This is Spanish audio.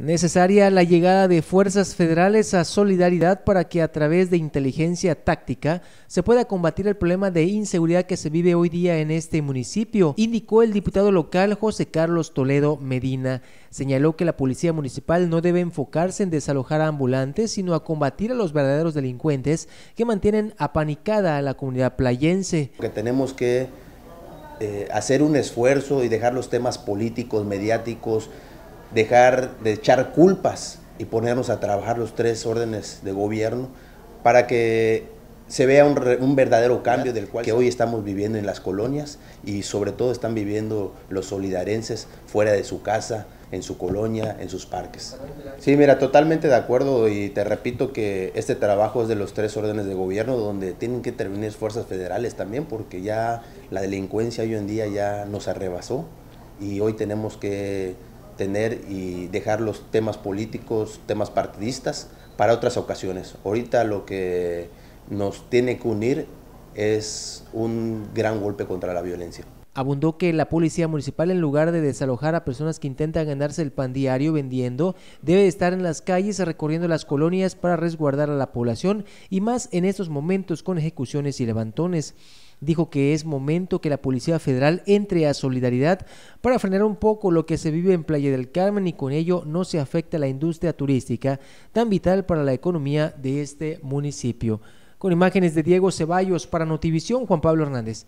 Necesaria la llegada de fuerzas federales a Solidaridad para que a través de inteligencia táctica se pueda combatir el problema de inseguridad que se vive hoy día en este municipio, indicó el diputado local José Carlos Toledo Medina. Señaló que la policía municipal no debe enfocarse en desalojar a ambulantes, sino a combatir a los verdaderos delincuentes que mantienen apanicada a la comunidad playense. Que tenemos que eh, hacer un esfuerzo y dejar los temas políticos, mediáticos, dejar de echar culpas y ponernos a trabajar los tres órdenes de gobierno para que se vea un, un, verdadero cambio del cual que hoy estamos viviendo en las colonias y sobre todo están viviendo los solidarenses fuera de su casa, en su colonia, en sus parques. Sí, mira, totalmente de acuerdo y te repito que este trabajo es de los tres órdenes de gobierno donde tienen que intervenir fuerzas federales también porque ya la delincuencia hoy en día ya nos arrebasó y hoy tenemos que tener y dejar los temas políticos, temas partidistas para otras ocasiones. Ahorita lo que nos tiene que unir es un gran golpe contra la violencia. Abundó que la policía municipal, en lugar de desalojar a personas que intentan ganarse el pan diario vendiendo, debe estar en las calles recorriendo las colonias para resguardar a la población y más en estos momentos con ejecuciones y levantones. Dijo que es momento que la Policía Federal entre a solidaridad para frenar un poco lo que se vive en Playa del Carmen y con ello no se afecta la industria turística tan vital para la economía de este municipio. Con imágenes de Diego Ceballos para Notivisión, Juan Pablo Hernández.